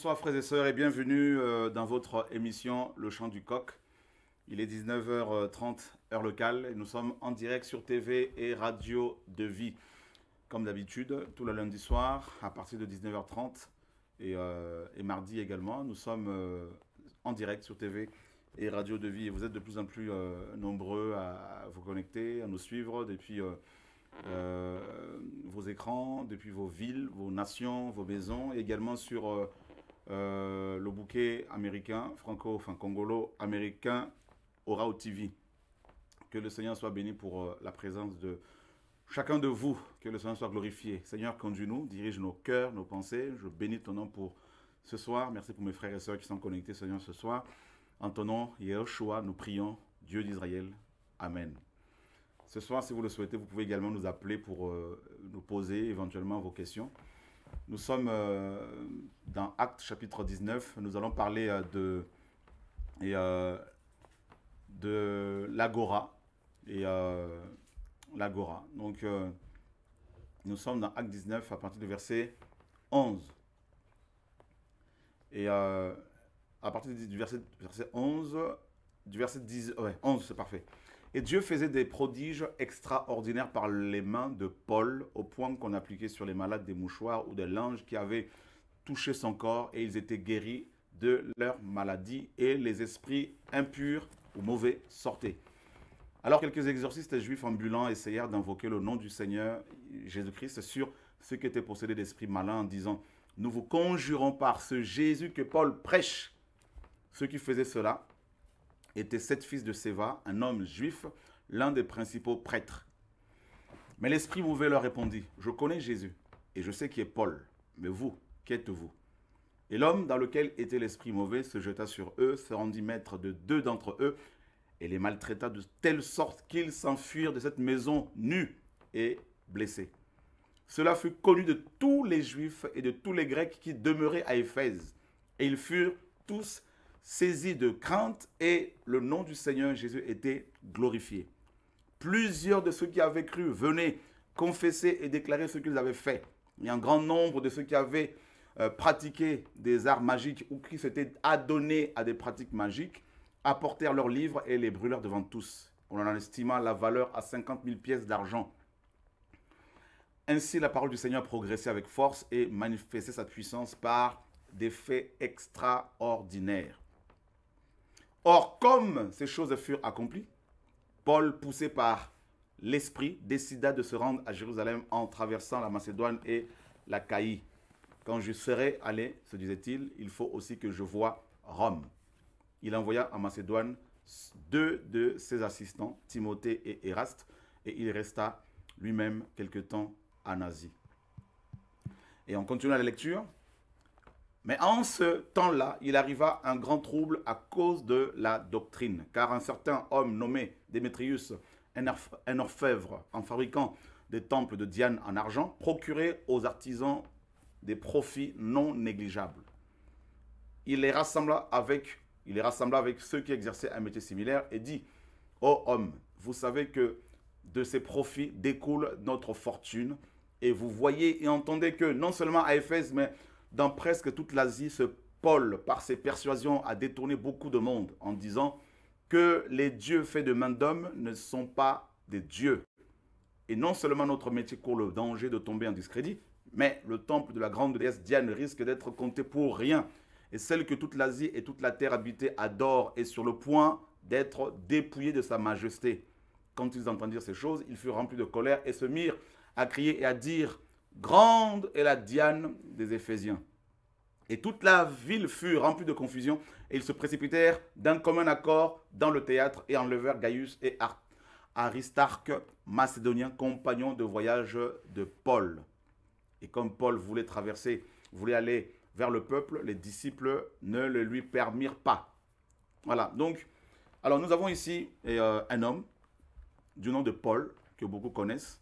Bonsoir frères et sœurs et bienvenue euh, dans votre émission Le Chant du Coq. Il est 19h30 heure locale et nous sommes en direct sur TV et Radio de Vie. Comme d'habitude, tout le lundi soir à partir de 19h30 euh, et, mardi également, nous sommes euh, en direct sur TV et Radio de Vie. Et vous êtes de plus en plus nombreux à, vous connecter, à nous suivre depuis... vos écrans, depuis vos villes, vos nations, vos maisons, et également sur euh, le bouquet américain, franco, enfin congolo, américain, aura au TV. Que le Seigneur soit béni pour euh, la présence de chacun de vous. Que le Seigneur soit glorifié. Seigneur, conduis-nous, dirige nos cœurs, nos pensées. Je bénis ton nom pour ce soir. Merci pour mes frères et sœurs qui sont connectés, Seigneur, ce soir. En ton nom, Yahushua, nous prions, Dieu d'Israël. Amen. Ce soir, si vous le souhaitez, vous pouvez également nous appeler pour euh, nous poser éventuellement vos questions. Nous sommes dans acte chapitre 19. Nous allons parler de, de l'agora. Et l'agora. Donc, nous sommes dans Acte 19 à partir du verset 11. Et euh, à partir du verset, verset 11, du verset 10, 11, c'est parfait. Et Dieu faisait des prodiges extraordinaires par les mains de Paul, au point qu'on appliquait sur les malades des mouchoirs ou des linges qui avaient touché son corps et ils étaient guéris de leur maladie et les esprits impurs ou mauvais sortaient. Alors quelques exorcistes juifs ambulants essayèrent d'invoquer le nom du Seigneur Jésus-Christ sur ceux qui étaient possédés d'esprits malins en disant, nous vous conjurons par ce Jésus que Paul prêche. Ceux qui faisaient cela était sept fils de Séva, un homme juif, l'un des principaux prêtres. Mais l'esprit mauvais leur répondit, je connais Jésus et je sais qui est Paul, mais vous, qui êtes-vous Et l'homme dans lequel était l'esprit mauvais se jeta sur eux, se rendit maître de deux d'entre eux et les maltraita de telle sorte qu'ils s'enfuirent de cette maison nue et blessés. Cela fut connu de tous les Juifs et de tous les Grecs qui demeuraient à Éphèse, et ils furent tous saisi de crainte et le nom du Seigneur Jésus était glorifié. Plusieurs de ceux qui avaient cru venaient confesser et déclarer ce qu'ils avaient fait. Et un grand nombre de ceux qui avaient euh, pratiqué des arts magiques ou qui s'étaient adonnés à des pratiques magiques apportèrent leurs livres et les brûlèrent devant tous. On en estima la valeur à 50 000 pièces d'argent. Ainsi, la parole du Seigneur progressait avec force et manifestait sa puissance par des faits extraordinaires. Or, comme ces choses furent accomplies, Paul, poussé par l'Esprit, décida de se rendre à Jérusalem en traversant la Macédoine et la Caïe. Quand je serai allé, se disait-il, il faut aussi que je voie Rome. Il envoya en Macédoine deux de ses assistants, Timothée et Eraste, et il resta lui-même quelque temps en Asie. Et on continue la lecture. Mais en ce temps-là, il arriva un grand trouble à cause de la doctrine, car un certain homme nommé Démétrius, un orfèvre, en fabriquant des temples de Diane en argent, procurait aux artisans des profits non négligeables. Il les rassembla avec, il les rassembla avec ceux qui exerçaient un métier similaire et dit Ô oh homme, vous savez que de ces profits découle notre fortune, et vous voyez et entendez que non seulement à Éphèse, mais dans presque toute l'Asie, ce Paul, par ses persuasions, a détourné beaucoup de monde en disant que les dieux faits de main d'homme ne sont pas des dieux. Et non seulement notre métier court le danger de tomber en discrédit, mais le temple de la grande déesse Diane risque d'être compté pour rien. Et celle que toute l'Asie et toute la terre habitée adore est sur le point d'être dépouillée de sa majesté. Quand ils entendirent ces choses, ils furent remplis de colère et se mirent à crier et à dire Grande est la Diane des Éphésiens. Et toute la ville fut remplie de confusion, et ils se précipitèrent d'un commun accord dans le théâtre et enlevèrent Gaius et Aristarque, Macédonien, compagnon de voyage de Paul. Et comme Paul voulait traverser, voulait aller vers le peuple, les disciples ne le lui permirent pas. Voilà, donc, alors nous avons ici euh, un homme du nom de Paul, que beaucoup connaissent,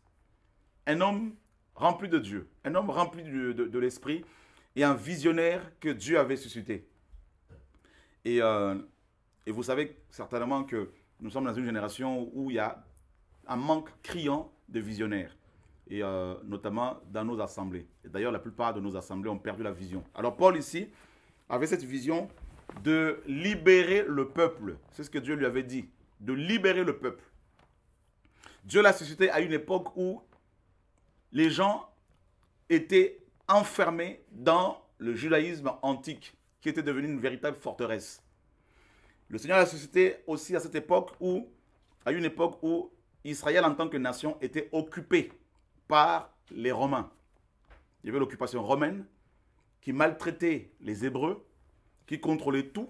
un homme rempli de Dieu, un homme rempli de, l'esprit et un visionnaire que Dieu avait suscité. Et, euh, et vous savez certainement que nous sommes dans une génération où il y a un manque criant de visionnaires, et euh, notamment dans nos assemblées. Et d'ailleurs, la plupart de nos assemblées ont perdu la vision. Alors Paul ici avait cette vision de libérer le peuple. C'est ce que Dieu lui avait dit, de libérer le peuple. Dieu l'a suscité à une époque où les gens étaient enfermés dans le judaïsme antique, qui était devenu une véritable forteresse. Le Seigneur a suscité aussi à cette époque où, à une époque où Israël en tant que nation était occupé par les Romains. Il y avait l'occupation romaine qui maltraitait les Hébreux, qui contrôlait tout,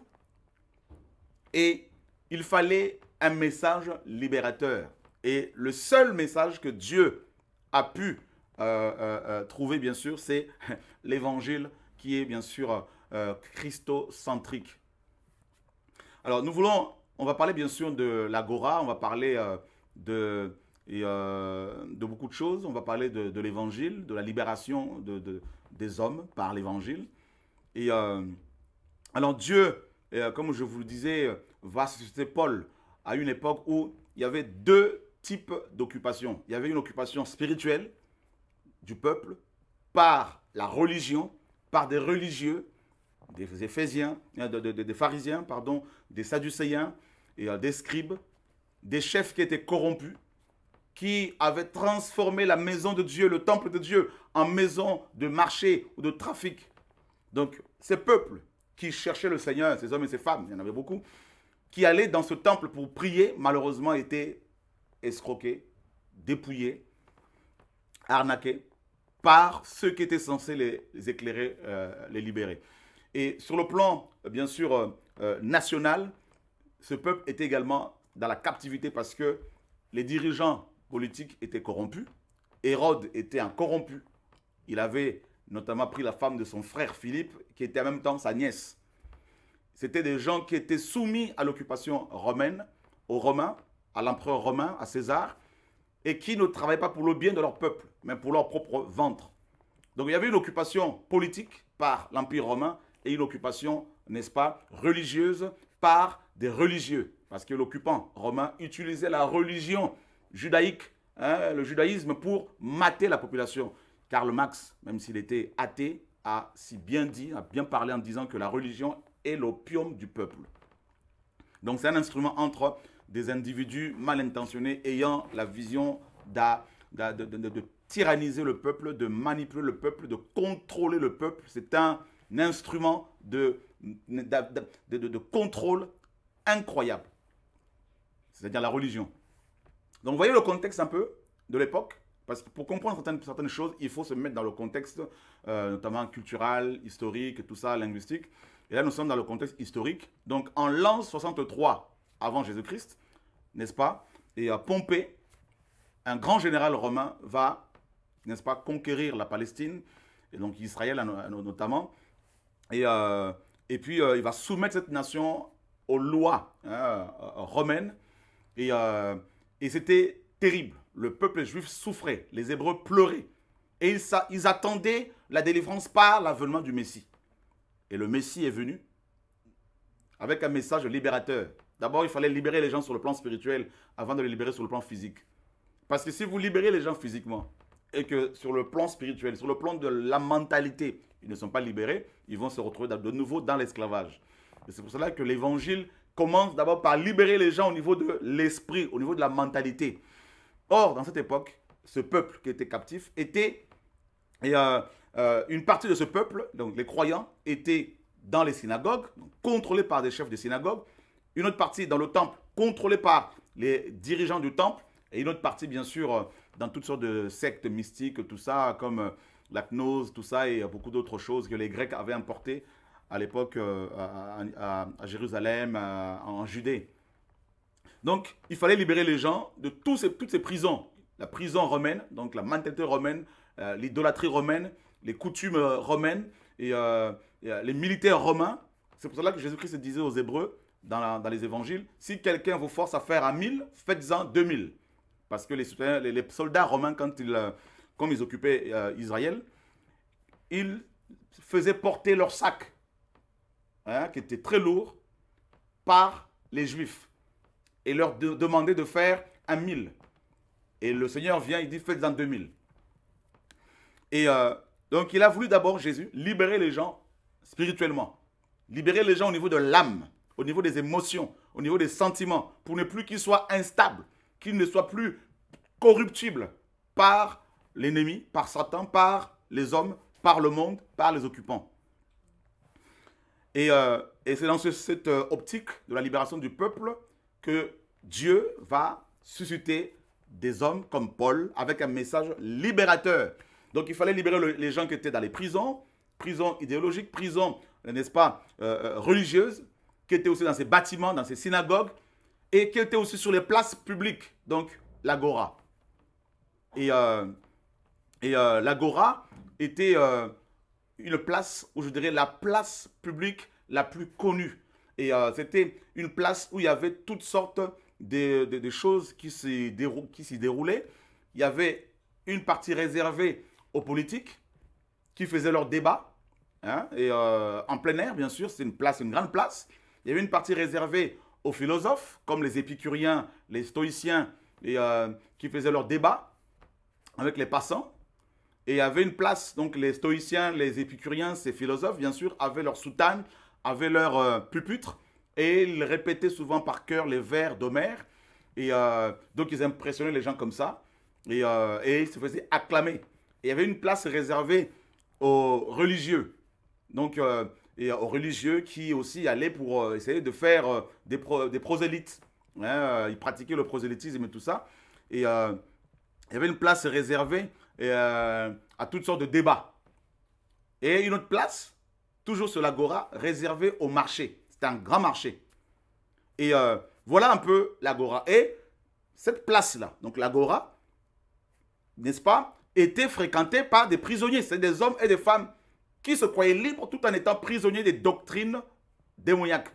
et il fallait un message libérateur. Et le seul message que Dieu a pu euh, euh, euh, trouver, bien sûr, c'est l'évangile qui est, bien sûr, euh, christocentrique. Alors, nous voulons, on va parler, bien sûr, de l'agora, on va parler de, et, de beaucoup de choses, on va parler de, l'évangile, de la libération de, des hommes par l'évangile. Et alors, Dieu, comme je vous le disais, va susciter Paul à une époque où il y avait deux types d'occupations. Il y avait une occupation spirituelle du peuple par la religion, par des religieux, des Éphésiens, euh, des, pharisiens, pardon, des Sadducéens, et euh, des scribes, des chefs qui étaient corrompus, qui avaient transformé la maison de Dieu, le temple de Dieu, en maison de marché ou de trafic. Donc, ces peuples qui cherchaient le Seigneur, ces hommes et ces femmes, il y en avait beaucoup, qui allaient dans ce temple pour prier, malheureusement étaient escroqués, dépouillés, arnaqués par ceux qui étaient censés les, éclairer, euh, les libérer. Et sur le plan, euh, bien sûr, euh, national, ce peuple était également dans la captivité parce que les dirigeants politiques étaient corrompus. Hérode était un corrompu. Il avait notamment pris la femme de son frère Philippe, qui était en même temps sa nièce. C'était des gens qui étaient soumis à l'occupation romaine, aux Romains, à l'empereur romain, à César et qui ne travaillent pas pour le bien de leur peuple, mais pour leur propre ventre. Donc il y avait une occupation politique par l'Empire romain et une occupation, n'est-ce pas, religieuse par des religieux. Parce que l'occupant romain utilisait la religion judaïque, hein, le judaïsme, pour mater la population. Karl Marx, même s'il était athée, a si bien dit, a bien parlé en disant que la religion est l'opium du peuple. Donc c'est un instrument entre des individus mal intentionnés ayant la vision de, tyranniser le peuple, de manipuler le peuple, de contrôler le peuple. C'est un instrument de, contrôle incroyable, c'est-à-dire la religion. Donc voyez le contexte un peu de l'époque parce que pour comprendre certaines, choses, il faut se mettre dans le contexte, euh, notamment culturel, historique, tout ça, linguistique. Et là, nous sommes dans le contexte historique. Donc, en l'an 63, avant Jésus-Christ, n'est-ce pas Et à Pompée, un grand général romain va, n'est-ce pas, conquérir la Palestine, et donc Israël notamment. Et, euh, et puis, euh, il va soumettre cette nation aux lois hein, euh, romaines. Et, et c'était terrible. Le peuple juif souffrait, les Hébreux pleuraient. Et ils, ils attendaient la délivrance par l'avènement du Messie. Et le Messie est venu avec un message libérateur. D'abord, il fallait libérer les gens sur le plan spirituel avant de les libérer sur le plan physique. Parce que si vous libérez les gens physiquement et que sur le plan spirituel, sur le plan de la mentalité, ils ne sont pas libérés, ils vont se retrouver de nouveau dans l'esclavage. Et c'est pour cela que l'évangile commence d'abord par libérer les gens au niveau de l'esprit, au niveau de la mentalité. Or, dans cette époque, ce peuple qui était captif était, et euh, euh, une partie de ce peuple, donc les croyants, étaient dans les synagogues, contrôlés par des chefs de synagogues une autre partie dans le temple contrôlée par les dirigeants du temple, et une autre partie, bien sûr, euh, dans toutes sortes de sectes mystiques, tout ça, comme euh, la gnose, tout ça, et euh, beaucoup d'autres choses que les Grecs avaient importées à l'époque à, Jérusalem, en Judée. Donc, il fallait libérer les gens de toutes ces prisons. La prison romaine, donc la mentalité romaine, l'idolâtrie romaine, les coutumes romaines et, les militaires romains. C'est pour cela que Jésus-Christ disait aux Hébreux, dans, les évangiles, si quelqu'un vous force à faire à 1000, faites-en 2000. Parce que les, soldats romains, quand ils, euh, comme ils occupaient euh, Israël, ils faisaient porter leurs sacs, hein, qui étaient très lourds, par les Juifs. Et leur demandaient de faire un mille. Et le Seigneur vient, il dit, faites-en deux mille. Et euh, donc il a voulu d'abord, Jésus, libérer les gens spirituellement. Libérer les gens au niveau de l'âme au niveau des émotions, au niveau des sentiments, pour ne plus qu'il soit instable, qu'il ne soit plus corruptible par l'ennemi, par Satan, par les hommes, par le monde, par les occupants. Et, euh, c'est dans cette euh, optique de la libération du peuple que Dieu va susciter des hommes comme Paul avec un message libérateur. Donc il fallait libérer les gens qui étaient dans les prisons, prisons idéologiques, prisons, n'est-ce pas, euh, religieuses, qui était aussi dans ces bâtiments, dans ces synagogues, et qui était aussi sur les places publiques, donc l'agora. Et, euh, et euh, l'agora était euh, une place, où je dirais la place publique la plus connue. Et c'était une place où il y avait toutes sortes de, choses qui s'y déroulaient. Il y avait une partie réservée aux politiques qui faisaient leurs débats, hein, et en plein air, bien sûr, c'est une place, une grande place. Il y avait une partie réservée aux philosophes, comme les épicuriens, les stoïciens, euh, qui faisaient leurs débats avec les passants. Et il y avait une place, donc les stoïciens, les épicuriens, ces philosophes, bien sûr, avaient leur soutane, avaient leur puputre euh, pupitre, et ils répétaient souvent par cœur les vers d'Homère. Et euh, donc ils impressionnaient les gens comme ça, et, ils se faisaient acclamer. il y avait une place réservée aux religieux. Donc et aux religieux qui aussi allaient pour euh, essayer de faire euh, des, prosélytes. Hein, euh, ils pratiquaient le prosélytisme et tout ça. Et il y avait une place réservée à toutes sortes de débats. Et une autre place, toujours sur l'agora, réservée au marché. C'était un grand marché. Et voilà un peu l'agora. Et cette place-là, donc l'agora, n'est-ce pas, était fréquentée par des prisonniers. C'est des hommes et des femmes qui se croyaient libres tout en étant prisonniers des doctrines démoniaques,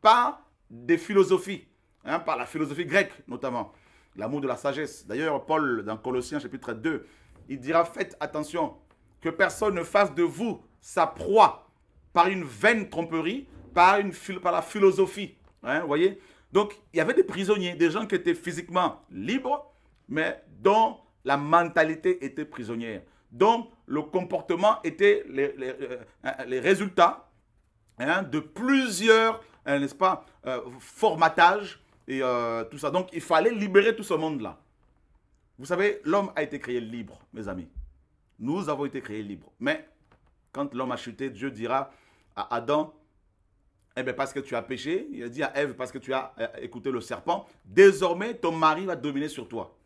Pas des philosophies, hein, par la philosophie grecque notamment, l'amour de la sagesse. D'ailleurs, Paul, dans Colossiens chapitre 2, il dira, faites attention, que personne ne fasse de vous sa proie par une vaine tromperie, par, une, par la philosophie. Hein, voyez Donc, il y avait des prisonniers, des gens qui étaient physiquement libres, mais dont la mentalité était prisonnière, dont le comportement était les, euh, hein, résultats hein, de plusieurs, hein, n'est-ce pas, euh, formatages et euh, tout ça. Donc, il fallait libérer tout ce monde-là. Vous savez, l'homme a été créé libre, mes amis. Nous avons été créés libres. Mais quand l'homme a chuté, Dieu dira à Adam, eh parce que tu as péché, il a dit à Ève, parce que tu as écouté le serpent, désormais ton mari va dominer sur toi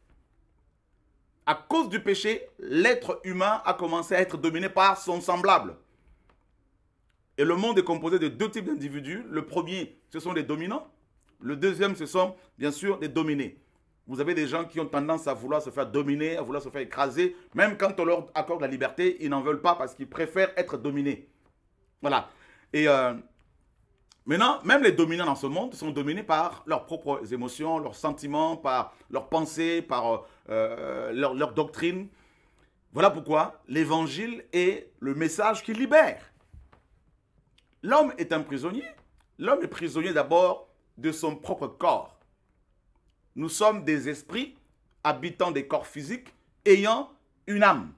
à cause du péché, l'être humain a commencé à être dominé par son semblable. Et le monde est composé de deux types d'individus. Le premier, ce sont les dominants. Le deuxième, ce sont bien sûr les dominés. Vous avez des gens qui ont tendance à vouloir se faire dominer, à vouloir se faire écraser. Même quand on leur accorde la liberté, ils n'en veulent pas parce qu'ils préfèrent être dominés. Voilà. Et euh, maintenant, même les dominants dans ce monde sont dominés par leurs propres émotions, leurs sentiments, par leurs pensées, par euh, euh, leur, doctrine. Voilà pourquoi l'évangile est le message qui libère. L'homme est un prisonnier. L'homme est prisonnier d'abord de son propre corps. Nous sommes des esprits habitant des corps physiques, ayant une âme,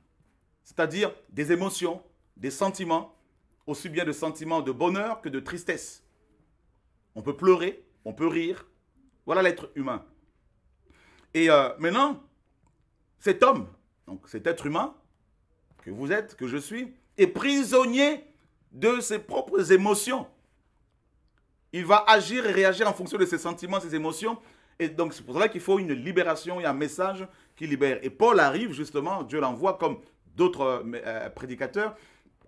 c'est-à-dire des émotions, des sentiments, aussi bien de sentiments de bonheur que de tristesse. On peut pleurer, on peut rire. Voilà l'être humain. Et euh, maintenant, cet homme, donc cet être humain que vous êtes, que je suis, est prisonnier de ses propres émotions. Il va agir et réagir en fonction de ses sentiments, ses émotions. Et donc c'est pour cela qu'il faut une libération et un message qui libère. Et Paul arrive justement, Dieu l'envoie comme d'autres euh, euh, prédicateurs,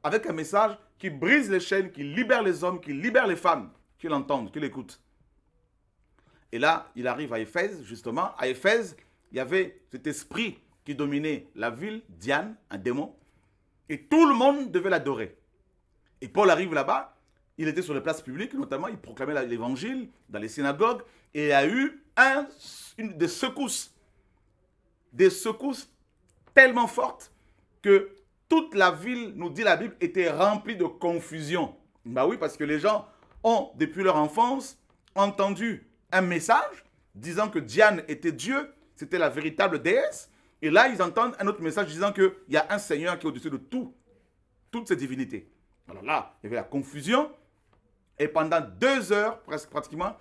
avec un message qui brise les chaînes, qui libère les hommes, qui libère les femmes, qui l'entendent, qui l'écoutent. Et là, il arrive à Éphèse, justement. À Éphèse, il y avait cet esprit qui dominait la ville, Diane, un démon, et tout le monde devait l'adorer. Et Paul arrive là-bas, il était sur les places publiques, notamment, il proclamait l'évangile dans les synagogues, et il a eu une, des secousses, des secousses tellement fortes que toute la ville, nous dit la Bible, était remplie de confusion. Bah oui, parce que les gens ont, depuis leur enfance, entendu un message disant que Diane était Dieu, c'était la véritable déesse. Et là, ils entendent un autre message disant qu'il y a un Seigneur qui est au-dessus de tout, toutes ces divinités. Alors là, il y avait la confusion. Et pendant deux heures, presque pratiquement,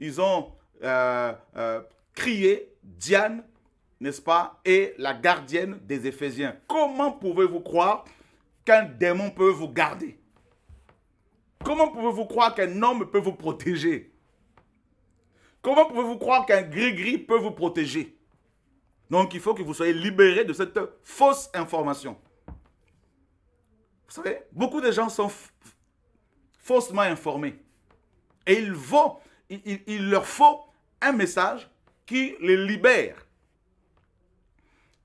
ils ont euh, euh, crié Diane, n'est-ce pas, et la gardienne des Éphésiens. Comment pouvez-vous croire qu'un démon peut vous garder Comment pouvez-vous croire qu'un homme peut vous protéger Comment pouvez-vous croire qu'un gris-gris peut vous protéger donc il faut que vous soyez libérés de cette fausse information. Vous savez, beaucoup de gens sont faussement informés. Et il, vaut, il, leur faut un message qui les libère.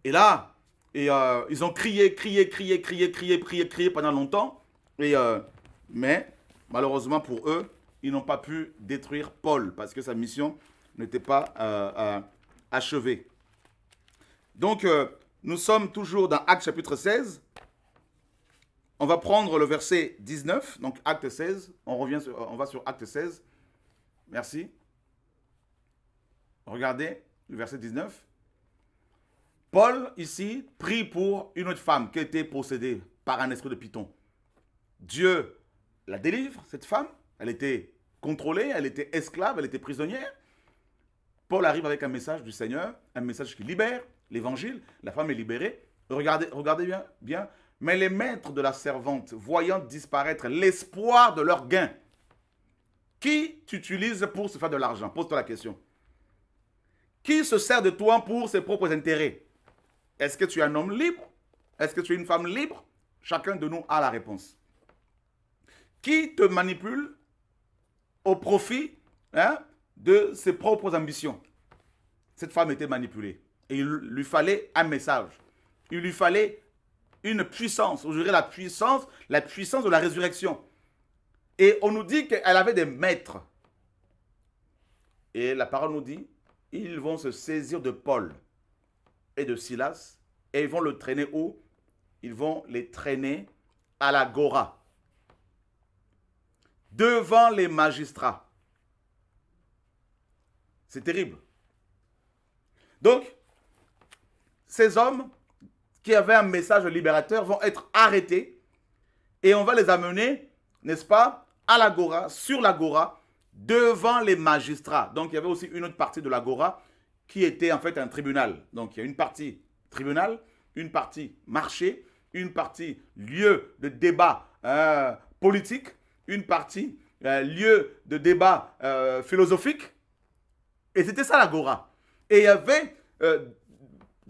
Et là, et, euh, ils ont crié, crié, crié, crié, crié, crié, crié pendant longtemps. Et, euh, mais malheureusement pour eux, ils n'ont pas pu détruire Paul parce que sa mission n'était pas euh, achevée. Donc, euh, nous sommes toujours dans Acte chapitre 16. On va prendre le verset 19, donc Acte 16. On, revient on va sur Acte 16. Merci. Regardez le verset 19. Paul, ici, prie pour une autre femme qui était possédée par un esprit de python. Dieu la délivre, cette femme. Elle était contrôlée, elle était esclave, elle était prisonnière. Paul arrive avec un message du Seigneur, un message qui libère, l'évangile, la femme est libérée. Regardez, regardez bien, Mais les maîtres de la servante, voyant disparaître l'espoir de leur gain, qui t'utilise pour se faire de l'argent Pose-toi la question. Qui se sert de toi pour ses propres intérêts Est-ce que tu es un homme libre Est-ce que tu es une femme libre Chacun de nous a la réponse. Qui te manipule au profit hein, de ses propres ambitions Cette femme était manipulée il lui fallait un message. Il lui fallait une puissance. Aujourd'hui, la puissance, la puissance de la résurrection. Et on nous dit qu'elle avait des maîtres. Et la parole nous dit, ils vont se saisir de Paul et de Silas et ils vont le traîner où Ils vont les traîner à l'agora, devant les magistrats. C'est terrible. Donc, ces hommes qui avaient un message libérateur vont être arrêtés et on va les amener, n'est-ce pas, à l'agora, sur l'agora, devant les magistrats. Donc il y avait aussi une autre partie de l'agora qui était en fait un tribunal. Donc il y a une partie tribunal, une partie marché, une partie lieu de débat euh, politique, une partie euh, lieu de débat euh, philosophique. Et c'était ça l'agora. Et il y avait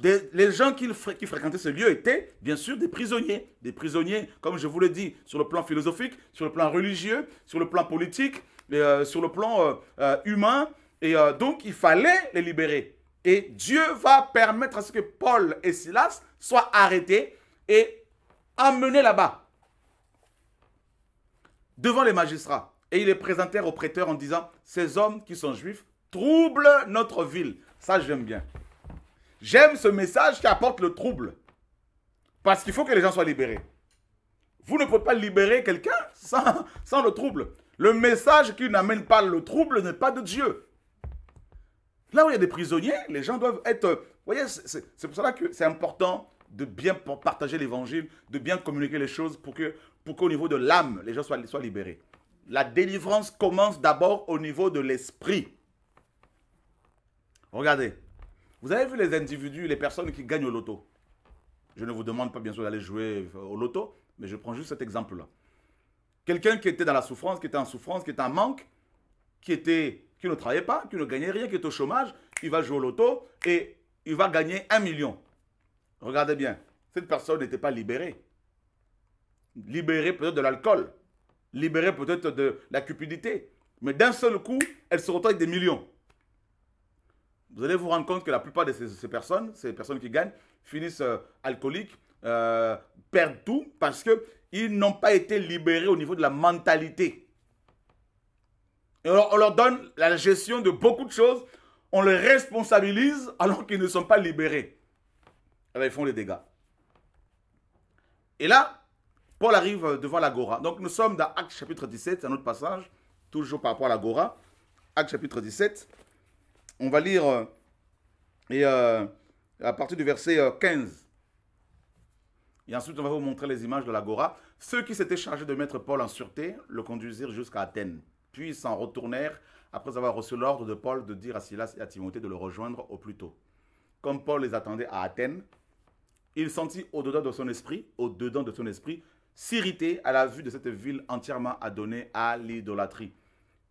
les gens qui, fréquentaient ce lieu étaient, bien sûr, des prisonniers. Des prisonniers, comme je vous l'ai dit, sur le plan philosophique, sur le plan religieux, sur le plan politique, euh, sur le plan euh, euh, humain. Et donc, il fallait les libérer. Et Dieu va permettre à ce que Paul et Silas soient arrêtés et amenés là-bas, devant les magistrats. Et ils les présentèrent au prêteur en disant, ces hommes qui sont juifs troublent notre ville. Ça, j'aime bien. J'aime ce message qui apporte le trouble. Parce qu'il faut que les gens soient libérés. Vous ne pouvez pas libérer quelqu'un sans, sans le trouble. Le message qui n'amène pas le trouble n'est pas de Dieu. Là où il y a des prisonniers, les gens doivent être... Vous voyez, c'est pour cela que c'est important de bien partager l'évangile, de bien communiquer les choses pour qu'au pour qu'au niveau de l'âme, les gens soient, soient libérés. La délivrance commence d'abord au niveau de l'esprit. Regardez, vous avez vu les individus, les personnes qui gagnent au loto Je ne vous demande pas bien sûr d'aller jouer euh, au loto, mais je prends juste cet exemple-là. Quelqu'un qui était dans la souffrance, qui était en souffrance, qui était en manque, qui, était, qui ne travaillait pas, qui ne gagnait rien, qui est au chômage, il va jouer au loto et il va gagner un million. Regardez bien, cette personne n'était pas libérée. Libérée peut-être de l'alcool, libérée peut-être de la cupidité. Mais d'un seul coup, elle se retrouve avec des millions. Vous allez vous rendre compte que la plupart de ces, personnes, ces personnes qui gagnent, finissent euh, alcooliques, euh, perdent tout parce qu'ils n'ont pas été libérés au niveau de la mentalité. Et on, leur donne la gestion de beaucoup de choses, on les responsabilise alors qu'ils ne sont pas libérés. Et eh ben, ils font les dégâts. Et là, Paul arrive euh, devant l'Agora. Donc nous sommes dans Actes chapitre 17, un autre passage, toujours par rapport à l'Agora. Acte chapitre 17. On va lire euh, et, euh, à partir du verset 15. Euh, et ensuite, on va vous montrer les images de l'agora. Ceux qui s'étaient chargés de mettre Paul en sûreté le conduisirent jusqu'à Athènes, puis s'en retournèrent après avoir reçu l'ordre de Paul de dire à Silas et à Timothée de le rejoindre au plus tôt. Comme Paul les attendait à Athènes, il sentit au-dedans de son esprit, au-dedans de son esprit, s'irriter à la vue de cette ville entièrement adonnée à l'idolâtrie.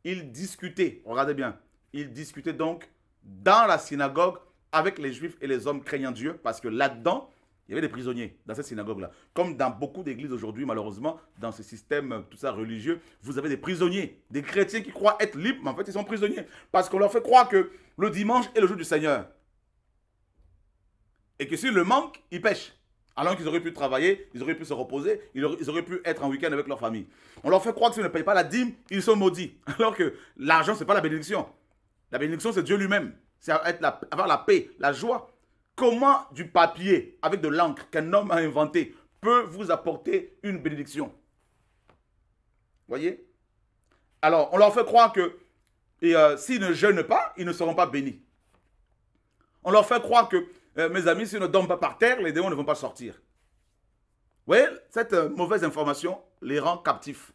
Il discutait, regardez bien, il discutaient donc dans la synagogue avec les juifs et les hommes craignant Dieu, parce que là-dedans, il y avait des prisonniers dans cette synagogue-là. Comme dans beaucoup d'églises aujourd'hui, malheureusement, dans ce système, euh, tout ça religieux, vous avez des prisonniers, des chrétiens qui croient être libres, mais en fait, ils sont prisonniers. Parce qu'on leur fait croire que le dimanche est le jour du Seigneur. Et que s'ils le manquent, ils pêchent. Alors qu'ils auraient pu travailler, ils auraient pu se reposer, ils auraient, pu être en week-end avec leur famille. On leur fait croire que s'ils ne payent pas la dîme, ils sont maudits. Alors que l'argent, ce n'est pas la bénédiction. La bénédiction, c'est Dieu lui-même. C'est avoir la paix, la joie. Comment du papier, avec de l'encre qu'un homme a inventé, peut vous apporter une bénédiction Voyez Alors, on leur fait croire que euh, s'ils ne jeûnent pas, ils ne seront pas bénis. On leur fait croire que, euh, mes amis, s'ils ne dorment pas par terre, les démons ne vont pas sortir. Vous voyez, cette euh, mauvaise information les rend captifs.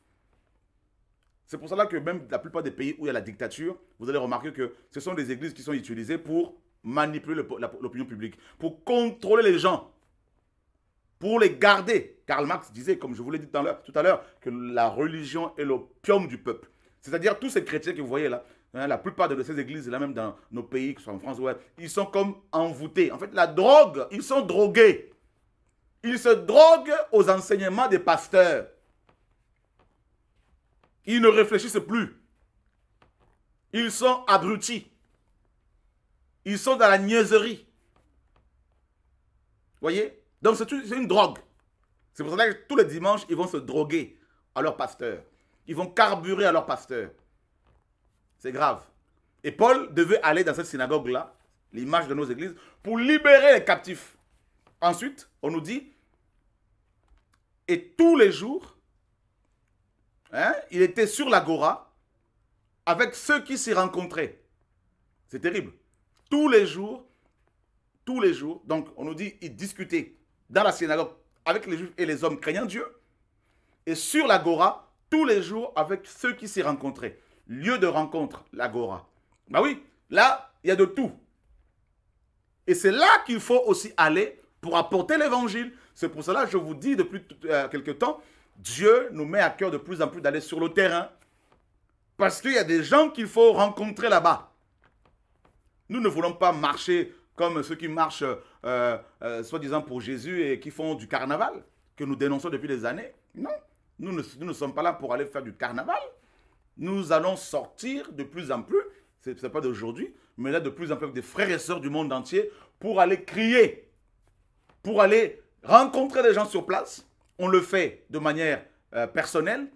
C'est pour cela que même la plupart des pays où il y a la dictature, vous allez remarquer que ce sont des églises qui sont utilisées pour manipuler l'opinion publique, pour contrôler les gens, pour les garder. Karl Marx disait, comme je vous l'ai dit tout à l'heure, que la religion est l'opium du peuple. C'est-à-dire tous ces chrétiens que vous voyez là, hein, la plupart de ces églises là, même dans nos pays, que ce soit en France ou ailleurs, ils sont comme envoûtés. En fait, la drogue, ils sont drogués. Ils se droguent aux enseignements des pasteurs. Ils ne réfléchissent plus. Ils sont abrutis. Ils sont dans la niaiserie. Voyez Donc c'est une drogue. C'est pour ça que tous les dimanches, ils vont se droguer à leur pasteur. Ils vont carburer à leur pasteur. C'est grave. Et Paul devait aller dans cette synagogue-là, l'image de nos églises, pour libérer les captifs. Ensuite, on nous dit, et tous les jours, Hein? Il était sur l'agora avec ceux qui s'y rencontraient. C'est terrible. Tous les jours, tous les jours, donc on nous dit, il discutait dans la synagogue avec les juifs et les hommes craignant Dieu, et sur l'agora, tous les jours avec ceux qui s'y rencontraient. Lieu de rencontre, l'agora. Bah oui, là, il y a de tout. Et c'est là qu'il faut aussi aller pour apporter l'évangile. C'est pour cela que je vous dis depuis quelques euh, quelque temps, Dieu nous met à cœur de plus en plus d'aller sur le terrain. Parce qu'il y a des gens qu'il faut rencontrer là-bas. Nous ne voulons pas marcher comme ceux qui marchent, euh, euh, soi-disant pour Jésus, et qui font du carnaval, que nous dénonçons depuis des années. Non, nous ne, sommes pas là pour aller faire du carnaval. Nous allons sortir de plus en plus, ce n'est pas d'aujourd'hui, mais là de plus en plus avec des frères et sœurs du monde entier, pour aller crier, pour aller rencontrer des gens sur place, on le fait de manière euh, personnelle,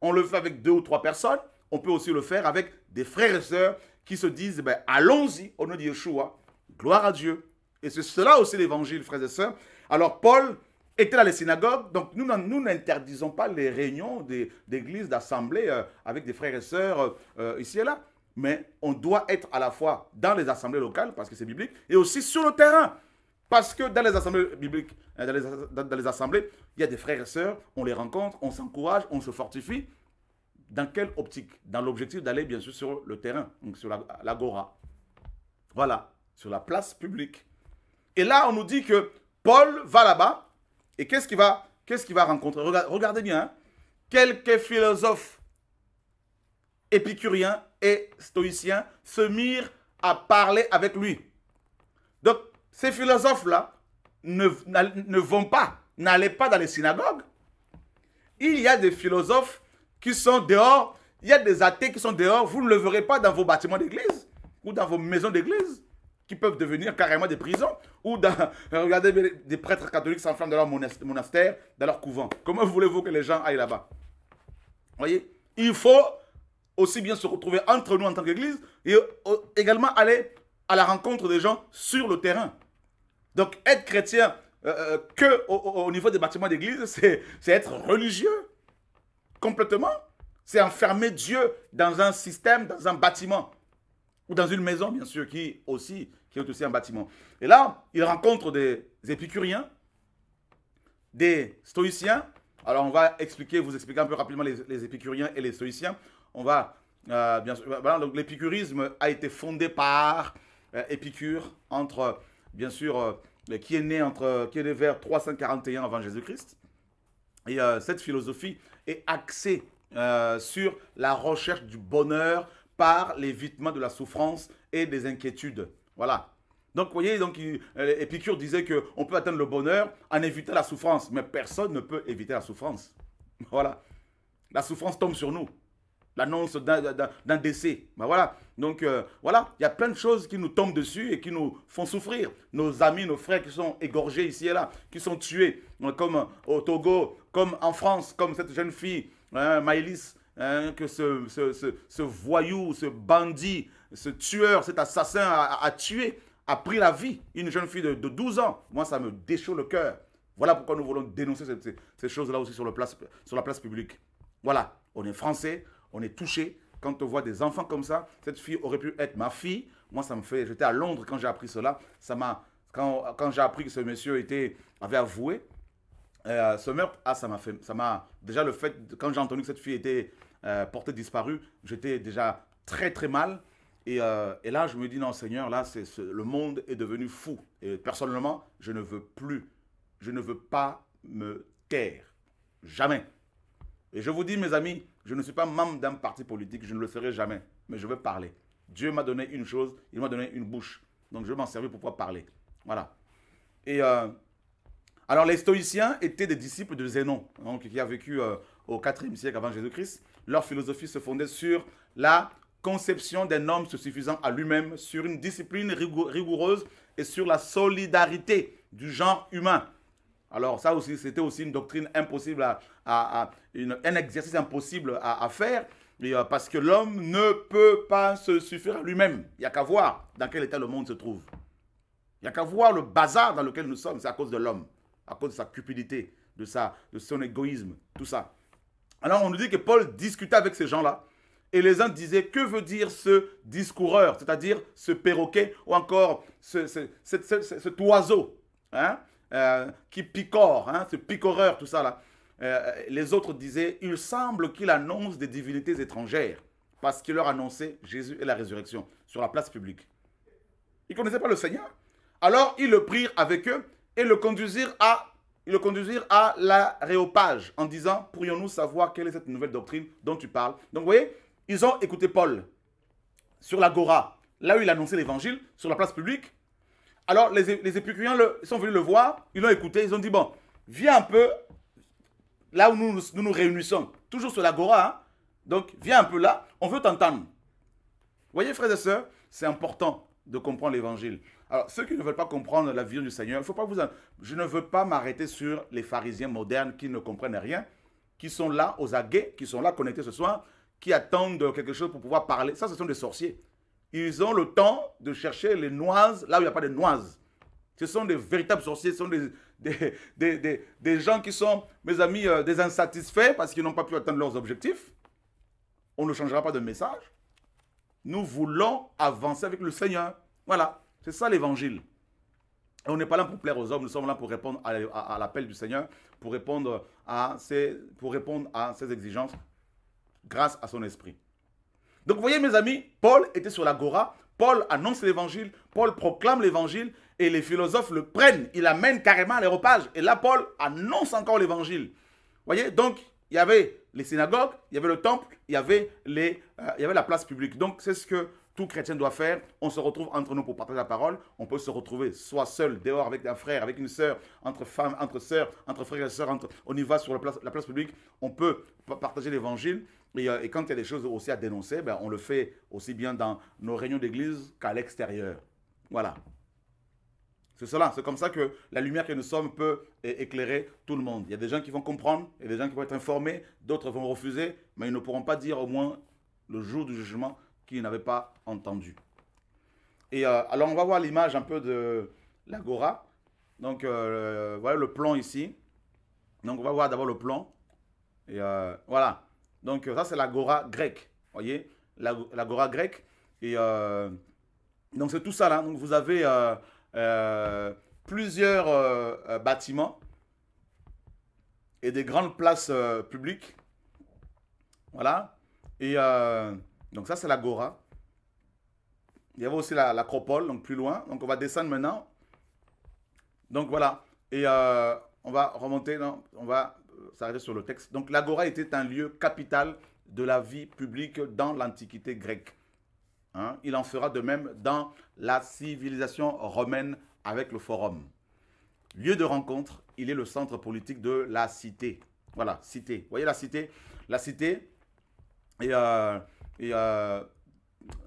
on le fait avec deux ou trois personnes, on peut aussi le faire avec des frères et sœurs qui se disent, eh ben, allons-y au nom de Yeshua, gloire à Dieu. Et c'est cela aussi l'évangile, frères et sœurs. Alors Paul était dans les synagogues, donc nous, n'interdisons pas les réunions d'églises, d'assemblées euh, avec des frères et sœurs euh, ici et là. Mais on doit être à la fois dans les assemblées locales, parce que c'est biblique, et aussi sur le terrain. Parce que dans les assemblées bibliques, dans les assemblées, il y a des frères et sœurs, on les rencontre, on s'encourage, on se fortifie. Dans quelle optique Dans l'objectif d'aller bien sûr sur le terrain, donc sur l'agora. voilà, sur la place publique. Et là, on nous dit que Paul va là-bas et qu'est-ce qu'il va, va rencontrer Regardez bien, hein. quelques philosophes épicuriens et stoïciens se mirent à parler avec lui. Donc, ces philosophes-là ne vont pas n'allez pas dans les synagogues. Il y a des philosophes qui sont dehors, il y a des athées qui sont dehors, vous ne le verrez pas dans vos bâtiments d'église ou dans vos maisons d'église qui peuvent devenir carrément des prisons ou dans, regardez des prêtres catholiques s'enflamment dans leur monastère, dans leur couvent. Comment voulez-vous que les gens aillent là-bas Voyez, il faut aussi bien se retrouver entre nous en tant qu'église et euh, également aller à la rencontre des gens sur le terrain. Donc être chrétien, euh, euh, que au, niveau des bâtiments d'église, c'est être religieux complètement. C'est enfermer Dieu dans un système, dans un bâtiment ou dans une maison, bien sûr, qui aussi qui est aussi un bâtiment. Et là, il rencontre des épicuriens, des stoïciens. Alors, on va expliquer, vous expliquer un peu rapidement les, épicuriens et les stoïciens. On va euh, bien sûr, l'épicurisme a été fondé par Épicure entre, bien sûr qui est né, entre, qui est vers 341 avant Jésus-Christ. Et euh, cette philosophie est axée euh, sur la recherche du bonheur par l'évitement de la souffrance et des inquiétudes. Voilà. Donc, vous voyez, donc, euh, Épicure disait qu'on peut atteindre le bonheur en évitant la souffrance. Mais personne ne peut éviter la souffrance. Voilà. La souffrance tombe sur nous l'annonce d'un décès. Ben voilà. Donc euh, voilà, il y a plein de choses qui nous tombent dessus et qui nous font souffrir. Nos amis, nos frères qui sont égorgés ici et là, qui sont tués, hein, comme euh, au Togo, comme en France, comme cette jeune fille, hein, Maëlys, hein, que ce, ce, ce, voyou, ce bandit, ce tueur, cet assassin a, tué, a pris la vie. Une jeune fille de, 12 ans. Moi, ça me déchaud le cœur. Voilà pourquoi nous voulons dénoncer ces, ces choses-là aussi sur, le place, sur la place publique. Voilà, on est français, on est touché quand on voit des enfants comme ça. Cette fille aurait pu être ma fille. Moi, ça me fait. J'étais à Londres quand j'ai appris cela. Ça m'a. Quand, j'ai appris que ce monsieur était, avait avoué euh, ce meurtre, ah, ça m'a fait. Ça m'a. Déjà, le fait. Quand j'ai entendu que cette fille était euh, portée disparue, j'étais déjà très, très mal. Euh, et, là, je me dis, non, Seigneur, là, c'est le monde est devenu fou. Et personnellement, je ne veux plus, je ne veux pas me taire. Jamais. Et je vous dis, mes amis, je ne suis pas membre d'un parti politique, je ne le serai jamais, mais je veux parler. Dieu m'a donné une chose, il m'a donné une bouche. Donc je vais m'en servir pour pouvoir parler. Voilà. Et euh, alors les stoïciens étaient des disciples de Zénon, donc, qui a vécu euh, au 4 siècle avant Jésus-Christ. Leur philosophie se fondait sur la conception d'un homme se suffisant à lui-même, sur une discipline rigoureuse et sur la solidarité du genre humain. Alors ça aussi, c'était aussi une doctrine impossible à, un exercice impossible à, faire, euh, parce que l'homme ne peut pas se suffire à lui-même. Il n'y a qu'à voir dans quel état le monde se trouve. Il y a qu'à voir le bazar dans lequel nous sommes. C'est à cause de l'homme, à cause de sa cupidité, de, sa, de son égoïsme, tout ça. Alors on nous dit que Paul discutait avec ces gens-là. Et les uns disaient, que veut dire ce discoureur, c'est-à-dire ce perroquet ou encore cet oiseau hein? Euh, qui picore, hein, ce picoreur, tout ça là. Euh, les autres disaient, il semble qu'il annonce des divinités étrangères parce qu'il leur annonçait Jésus et la résurrection sur la place publique. Ils ne connaissaient pas le Seigneur. Alors ils le prirent avec eux et le conduisirent à, la le à en disant, pourrions-nous savoir quelle est cette nouvelle doctrine dont tu parles Donc vous voyez, ils ont écouté Paul sur l'agora, là où il annonçait l'évangile, sur la place publique. Alors les, les épicuriens sont venus le voir, ils l'ont écouté, ils ont dit, bon, viens un peu là où nous nous, réunissons, toujours sur l'agora, hein. donc viens un peu là, on veut t'entendre. voyez, frères et sœurs, c'est important de comprendre l'évangile. Alors, ceux qui ne veulent pas comprendre la vision du Seigneur, il faut pas vous. Je ne veux pas m'arrêter sur les pharisiens modernes qui ne comprennent rien, qui sont là aux aguets, qui sont là connectés ce soir, qui attendent quelque chose pour pouvoir parler. Ça, ce sont des sorciers. Ils ont le temps de chercher les noises là où il n'y a pas de noises. Ce sont des véritables sorciers, ce sont des, des, des, des, gens qui sont, mes amis, euh, des insatisfaits parce qu'ils n'ont pas pu atteindre leurs objectifs. On ne changera pas de message. Nous voulons avancer avec le Seigneur. Voilà, c'est ça l'évangile. on n'est pas là pour plaire aux hommes, nous sommes là pour répondre à, l'appel du Seigneur, pour répondre, à ces pour répondre à ses exigences grâce à son esprit. Donc vous voyez mes amis, Paul était sur l'agora, Paul annonce l'évangile, Paul proclame l'évangile et les philosophes le prennent, il amène carrément à l'aéropage. Et là, Paul annonce encore l'évangile. Vous voyez, donc il y avait les synagogues, il y avait le temple, il y avait, les, euh, il y avait la place publique. Donc c'est ce que tout chrétien doit faire. On se retrouve entre nous pour partager la parole. On peut se retrouver soit seul, dehors, avec un frère, avec une sœur, entre femmes, entre sœurs, entre frères et sœurs. On y va sur la place publique. On peut partager l'évangile. Euh, et, quand il y a des choses aussi à dénoncer, ben, on le fait aussi bien dans nos réunions d'église qu'à l'extérieur. Voilà. C'est cela, c'est comme ça que la lumière que nous sommes peut éclairer tout le monde. Il y a des gens qui vont comprendre, il y a des gens qui vont être informés, d'autres vont refuser, mais ils ne pourront pas dire au moins le jour du jugement qu'ils n'avaient pas entendu. Et euh, alors on va voir l'image un peu de l'agora. Donc euh, voilà le plan ici. Donc on va voir d'abord le plan. Et euh, voilà. Donc euh, ça, c'est l'agora grecque. voyez L'agora grecque. Et euh, donc c'est tout ça là. Donc vous avez euh, plusieurs bâtiments et des grandes places publiques. Voilà. Et donc ça, c'est l'agora. Il y avait aussi l'acropole, donc plus loin. Donc on va descendre maintenant. Donc voilà. Et on va remonter. Non, on va euh, s'arrêter sur le texte. Donc l'agora était un lieu capital de la vie publique dans l'Antiquité grecque. Hein. Il en fera de même dans la civilisation romaine avec le forum. Lieu de rencontre, il est le centre politique de la cité. Voilà, cité. Vous voyez la cité La cité, et, euh, et euh,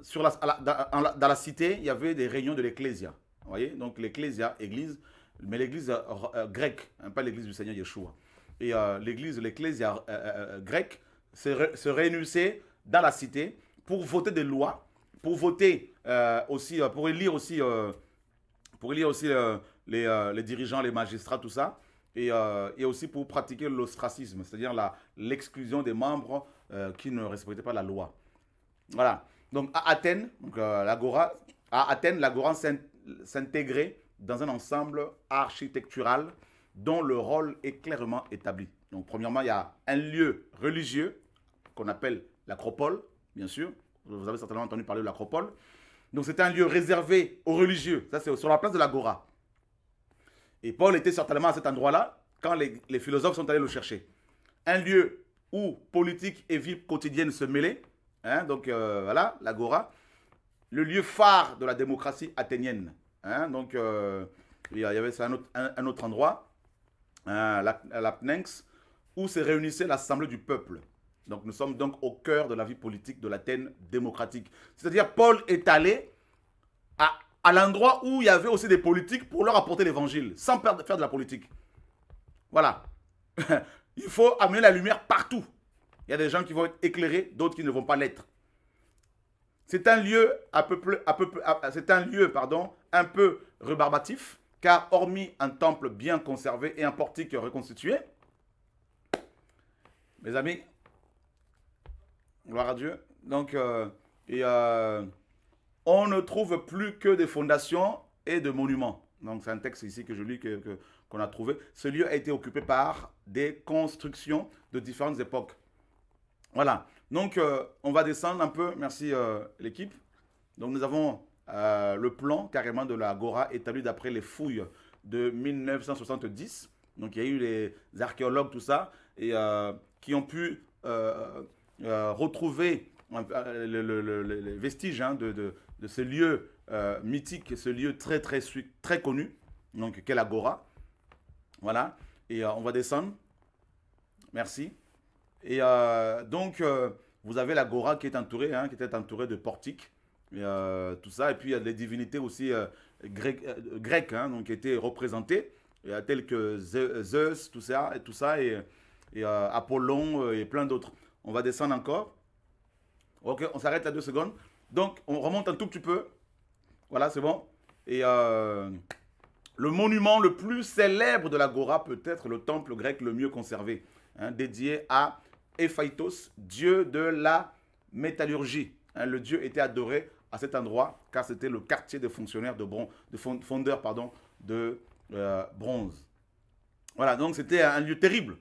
sur la, dans, la, dans, la, cité, il y avait des réunions de l'Ecclésia. Vous voyez Donc l'Ecclésia, église, mais l'église grecque, hein, pas l'église du Seigneur Yeshua et euh, l'église, l'église euh, euh, grecque se, réunissait dans la cité pour voter des lois, pour voter aussi, pour élire aussi, pour élire aussi les, dirigeants, les magistrats, tout ça. Et, aussi pour pratiquer l'ostracisme, c'est-à-dire l'exclusion des membres qui ne respectaient pas la loi. Voilà. Donc à Athènes, à Athènes, l'agora s'intégrait dans un ensemble architectural dont le rôle est clairement établi. Donc, premièrement, il y a un lieu religieux qu'on appelle l'acropole, bien sûr. Vous avez certainement entendu parler de l'acropole. Donc, c'était un lieu réservé aux religieux. Ça, c'est sur la place de l'Agora. Et Paul était certainement à cet endroit-là quand les, philosophes sont allés le chercher. Un lieu où politique et vie quotidienne se mêlaient. Hein. donc, euh, voilà, l'Agora. Le lieu phare de la démocratie athénienne. Hein. donc, euh, il y avait un autre endroit. Ah, à la, où se réunissait l'Assemblée du peuple. Donc nous sommes donc au cœur de la vie politique de l'Athènes démocratique. C'est-à-dire Paul est allé à, l'endroit où il y avait aussi des politiques pour leur apporter l'évangile, sans faire de la politique. Voilà. il faut amener la lumière partout. Il y a des gens qui vont être éclairés, d'autres qui ne vont pas l'être. C'est un lieu, à peu, à peu, un lieu pardon, un peu rebarbatif, car hormis un temple bien conservé et un portique reconstitué, mes amis, gloire à Dieu, donc, euh, euh, on ne trouve plus que des fondations et de monuments. Donc c'est un texte ici que je lis, qu'on que, a trouvé. Ce lieu a été occupé par des constructions de différentes époques. Voilà. Donc euh, on va descendre un peu. Merci l'équipe. Donc nous avons euh, le plan carrément de l'Agora établi d'après les fouilles de 1970. Donc il y a eu les archéologues, tout ça, et, euh, qui ont pu euh, retrouver le, les vestiges hein, de, ce lieu mythique, ce lieu très, très, très connu, donc qu'est l'Agora. Voilà, et on va descendre. Merci. Et donc, vous avez l'Agora qui est entourée, hein, qui était entourée de portiques. Et, euh, tout ça. Et puis il y a des divinités aussi euh, grecques, euh, hein, donc, qui étaient représentées, telles que Zeus, tout ça, et, tout ça, et, et Apollon et plein d'autres. On va descendre encore. Ok, on s'arrête à deux secondes. Donc on remonte un tout petit peu. Voilà, c'est bon. Et le monument le plus célèbre de l'Agora peut être le temple grec le mieux conservé, hein, dédié à Ephaïtos dieu de la métallurgie. Hein, le dieu était adoré à cet endroit, car c'était le quartier des fonctionnaires de, bronze, de fondeurs pardon, de euh, bronze. Voilà, donc c'était un lieu terrible.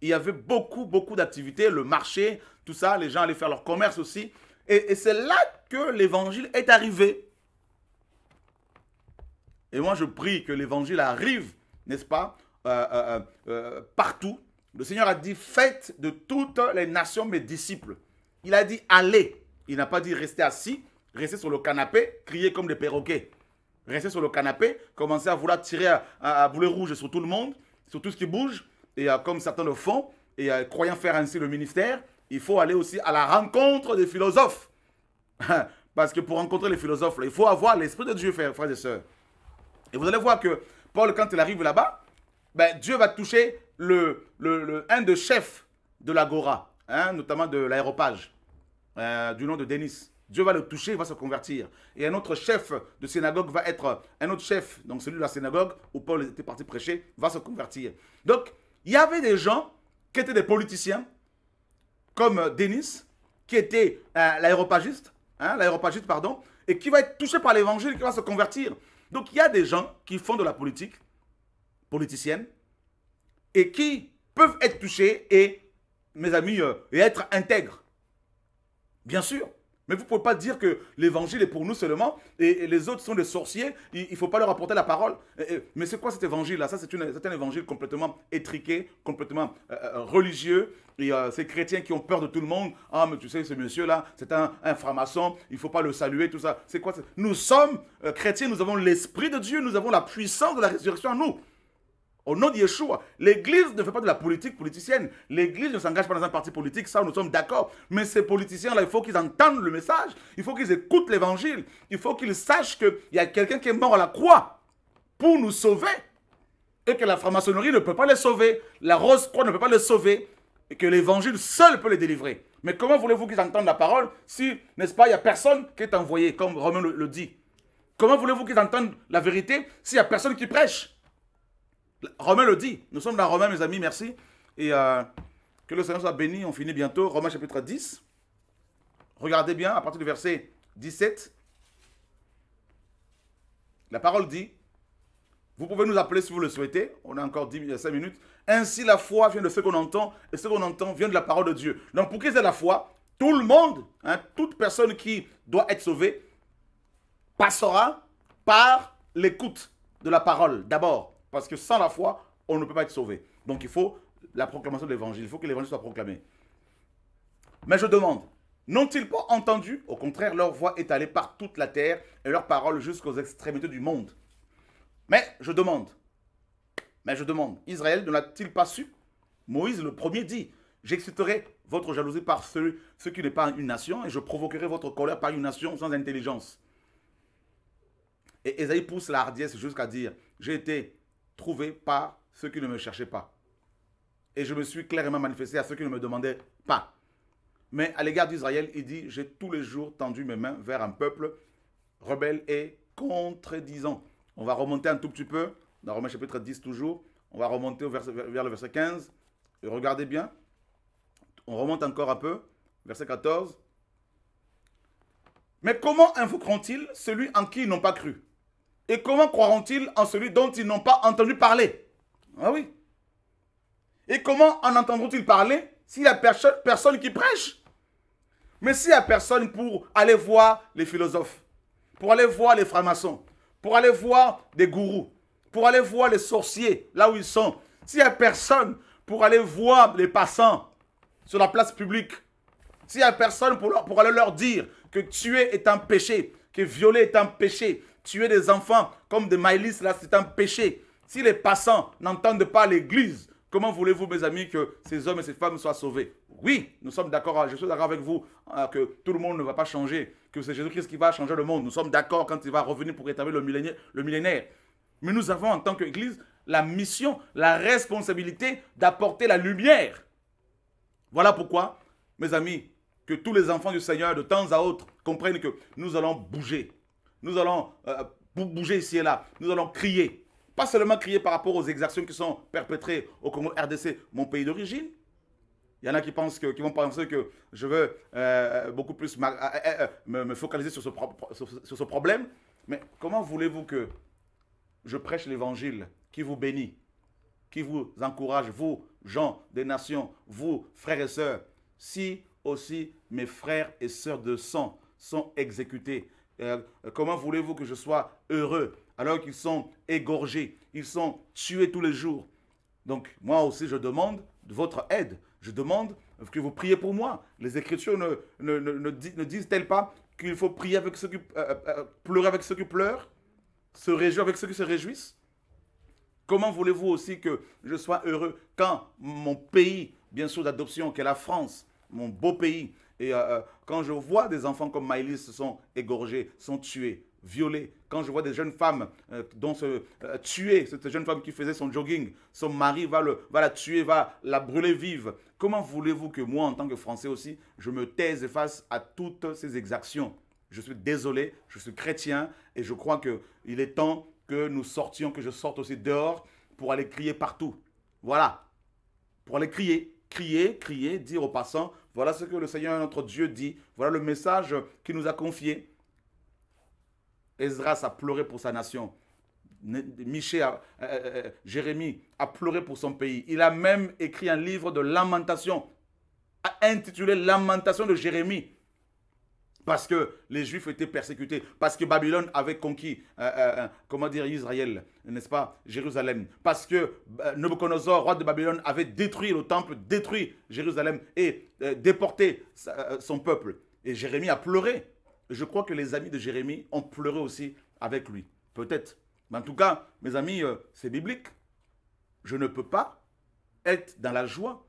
Il y avait beaucoup, beaucoup d'activités, le marché, tout ça, les gens allaient faire leur commerce aussi. Et, c'est là que l'évangile est arrivé. Et moi, je prie que l'évangile arrive, n'est-ce pas, euh, euh, partout. Le Seigneur a dit, faites de toutes les nations mes disciples. Il a dit, allez. Il n'a pas dit, restez assis rester sur le canapé, crier comme des perroquets. Rester sur le canapé, commencer à vouloir tirer à, boulet rouge sur tout le monde, sur tout ce qui bouge, et euh, comme certains le font, et euh, croyant faire ainsi le ministère, il faut aller aussi à la rencontre des philosophes. Parce que pour rencontrer les philosophes, il faut avoir l'Esprit de Dieu, frères, et sœurs. Et vous allez voir que Paul, quand il arrive là-bas, ben, Dieu va toucher le, le, un de chefs de l'Agora, hein, notamment de l'aéropage, euh, du nom de Denis. Dieu va le toucher, il va se convertir. Et un autre chef de synagogue va être, un autre chef, donc celui de la synagogue où Paul était parti prêcher, va se convertir. Donc, il y avait des gens qui étaient des politiciens, comme Denis, qui était euh, l'aéropagiste, hein, l'aéropagiste, pardon, et qui va être touché par l'évangile, qui va se convertir. Donc, il y a des gens qui font de la politique, politicienne, et qui peuvent être touchés et, mes amis, euh, et être intègres. Bien sûr. Mais vous ne pouvez pas dire que l'évangile est pour nous seulement et, les autres sont des sorciers, il ne faut pas leur apporter la parole. mais c'est quoi cet évangile-là Ça, c'est un évangile complètement étriqué, complètement euh, euh, religieux. Il y a ces chrétiens qui ont peur de tout le monde, ah, mais tu sais, ce monsieur-là, c'est un, un franc-maçon, il ne faut pas le saluer, tout ça. C'est quoi Nous sommes euh, chrétiens, nous avons l'Esprit de Dieu, nous avons la puissance de la résurrection en nous au nom de Yeshua. L'Église ne fait pas de la politique politicienne. L'Église ne s'engage pas dans un parti politique, ça nous sommes d'accord. Mais ces politiciens-là, il faut qu'ils entendent le message, il faut qu'ils écoutent l'Évangile, il faut qu'ils sachent qu'il y a quelqu'un qui est mort à la croix pour nous sauver et que la franc-maçonnerie ne peut pas les sauver, la rose-croix ne peut pas les sauver et que l'Évangile seul peut les délivrer. Mais comment voulez-vous qu'ils entendent la parole si, n'est-ce pas, il n'y a personne qui est envoyé, comme Romain le, dit Comment voulez-vous qu'ils entendent la vérité s'il n'y a personne qui prêche Romain le dit. Nous sommes dans Romain, mes amis, merci. Et euh, que le Seigneur soit béni. On finit bientôt. Romain chapitre 10. Regardez bien à partir du verset 17. La parole dit, vous pouvez nous appeler si vous le souhaitez. On a encore 10, 5 euh, minutes. Ainsi, la foi vient de ce qu'on entend et ce qu'on entend vient de la parole de Dieu. Donc, pour qu'il y ait la foi, tout le monde, hein, toute personne qui doit être sauvée, passera par l'écoute de la parole d'abord. Parce que sans la foi, on ne peut pas être sauvé. Donc il faut la proclamation de l'évangile. Il faut que l'évangile soit proclamé. Mais je demande, n'ont-ils pas entendu Au contraire, leur voix étalée par toute la terre et leur parole jusqu'aux extrémités du monde. Mais je demande, mais je demande, Israël ne l'a-t-il pas su Moïse le premier dit, j'exciterai votre jalousie par ceux ce qui n'est pas une nation et je provoquerai votre colère par une nation sans intelligence. Et Esaïe pousse la hardiesse jusqu'à dire, j'ai été trouvé par ceux qui ne me cherchaient pas. Et je me suis clairement manifesté à ceux qui ne me demandaient pas. Mais à l'égard d'Israël, il dit, j'ai tous les jours tendu mes mains vers un peuple rebelle et contredisant. On va remonter un tout petit peu, dans Romains chapitre 10 toujours, on va remonter au vers, vers le verset 15, et regardez bien, on remonte encore un peu, verset 14. Mais comment invoqueront-ils celui en qui ils n'ont pas cru et comment croiront-ils en celui dont ils n'ont pas entendu parler Ah oui. Et comment en entendront-ils parler s'il n'y a personne, qui prêche Mais s'il n'y a personne pour aller voir les philosophes, pour aller voir les francs-maçons, pour aller voir des gourous, pour aller voir les sorciers là où ils sont, s'il n'y a personne pour aller voir les passants sur la place publique, s'il n'y a personne pour aller leur dire que tuer est un péché, que violer est un péché, Tuer des enfants comme des maïlis, là, c'est un péché. Si les passants n'entendent pas l'église, comment voulez-vous, mes amis, que ces hommes et ces femmes soient sauvés Oui, nous sommes d'accord, ah, je suis d'accord avec vous, ah, que tout le monde ne va pas changer, que c'est Jésus-Christ qui va changer le monde. Nous sommes d'accord quand il va revenir pour rétablir le millénaire. Le millénaire. Mais nous avons, en tant qu'église, la mission, la responsabilité d'apporter la lumière. Voilà pourquoi, mes amis, que tous les enfants du Seigneur, de temps à autre, comprennent que nous allons bouger. Nous allons euh, bouger ici et là. Nous allons crier. Pas seulement crier par rapport aux exactions qui sont perpétrées au Congo RDC, mon pays d'origine. Il y en a qui, pensent qui vont penser que je veux euh, euh, beaucoup plus me, focaliser sur sur, sur ce problème. Mais comment voulez-vous que je prêche l'évangile qui vous bénit, qui vous encourage, vous, gens des nations, vous, frères et sœurs, si aussi mes frères et sœurs de sang sont exécutés euh, comment voulez-vous que je sois heureux alors qu'ils sont égorgés, ils sont tués tous les jours Donc moi aussi, je demande votre aide. Je demande que vous priez pour moi. Les Écritures ne, ne, disent-elles pas qu'il faut prier avec ceux qui euh, euh, pleurer avec ceux qui pleurent, se réjouir avec ceux qui se réjouissent Comment voulez-vous aussi que je sois heureux quand mon pays, bien sûr d'adoption, qu'est la France, mon beau pays, et euh, euh, quand je vois des enfants comme Miley se sont égorgés, sont tués, violés, quand je vois des jeunes femmes tuées, euh, dont se tuer, cette jeune femme qui faisait son jogging, son mari va, le, va la tuer, va la brûler vive, comment voulez-vous que moi, en tant que Français aussi, je me taise face à toutes ces exactions Je suis désolé, je suis chrétien et je crois qu'il est temps que nous sortions, que je sorte aussi dehors pour aller crier partout. Voilà, pour aller crier crier, crier, dire aux passants, voilà ce que le Seigneur notre Dieu dit, voilà le message qu'il nous a confié. Esdras a pleuré pour sa nation. Michel, euh, euh, euh, Jérémie a pleuré pour son pays. Il a même écrit un livre de lamentation, intitulé Lamentation de Jérémie parce que les Juifs étaient persécutés, parce que Babylone avait conquis, euh, euh, euh, comment dire, Israël, n'est-ce pas, Jérusalem, parce que Nebuchadnezzar, roi de Babylone, avait détruit le temple, détruit Jérusalem et déporté son peuple. Et Jérémie a pleuré. Je crois que les amis de Jérémie ont pleuré aussi avec lui, peut-être. Mais en tout cas, mes amis, c'est biblique. Je ne peux pas être dans la joie.